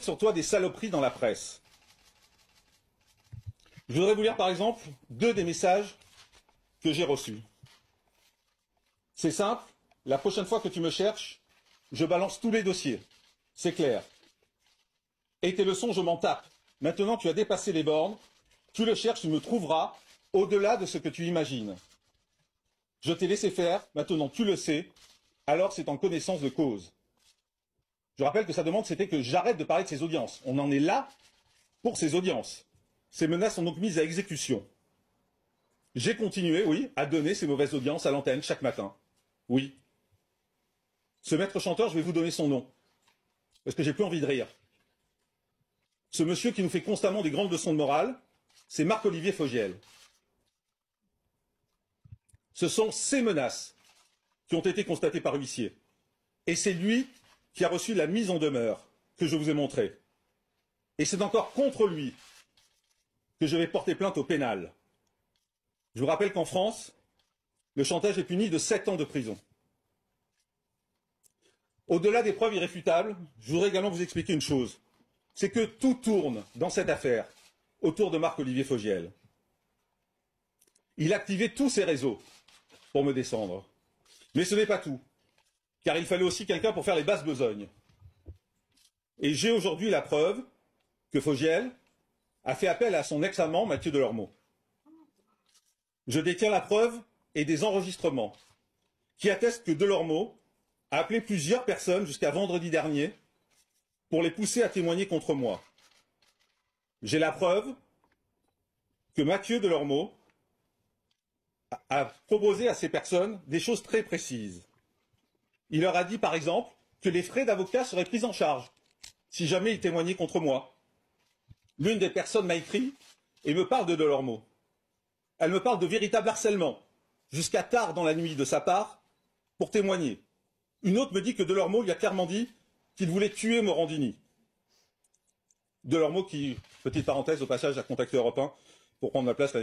sur toi des saloperies dans la presse. Je voudrais vous lire par exemple deux des messages que j'ai reçus. C'est simple, la prochaine fois que tu me cherches, je balance tous les dossiers. C'est clair. Et tes leçons, je m'en tape. Maintenant, tu as dépassé les bornes. Tu le cherches, tu me trouveras au-delà de ce que tu imagines. Je t'ai laissé faire, maintenant tu le sais, alors c'est en connaissance de cause. Je rappelle que sa demande, c'était que j'arrête de parler de ces audiences. On en est là pour ces audiences. Ces menaces sont donc mises à exécution. J'ai continué, oui, à donner ces mauvaises audiences à l'antenne chaque matin. Oui. Ce maître chanteur, je vais vous donner son nom. Parce que j'ai plus envie de rire. Ce monsieur qui nous fait constamment des grandes leçons de morale, c'est Marc-Olivier Fogiel. Ce sont ces menaces qui ont été constatées par huissier. Et c'est lui qui a reçu la mise en demeure que je vous ai montrée. Et c'est encore contre lui que je vais porter plainte au pénal. Je vous rappelle qu'en France, le chantage est puni de 7 ans de prison. Au-delà des preuves irréfutables, je voudrais également vous expliquer une chose. C'est que tout tourne dans cette affaire autour de Marc-Olivier Fogiel. Il activait tous ses réseaux pour me descendre. Mais ce n'est pas tout car il fallait aussi quelqu'un pour faire les basses besognes. Et j'ai aujourd'hui la preuve que Fogiel a fait appel à son ex-amant Mathieu Delormeau. Je détiens la preuve et des enregistrements qui attestent que Delormeau a appelé plusieurs personnes jusqu'à vendredi dernier pour les pousser à témoigner contre moi. J'ai la preuve que Mathieu Delormeau a proposé à ces personnes des choses très précises. Il leur a dit, par exemple, que les frais d'avocat seraient pris en charge si jamais ils témoignaient contre moi. L'une des personnes m'a écrit et me parle de Delormeau. Elle me parle de véritable harcèlement, jusqu'à tard dans la nuit de sa part, pour témoigner. Une autre me dit que De Delormeau lui a clairement dit qu'il voulait tuer Morandini. De Delormeau qui, petite parenthèse, au passage, a contacté Europe pour prendre ma place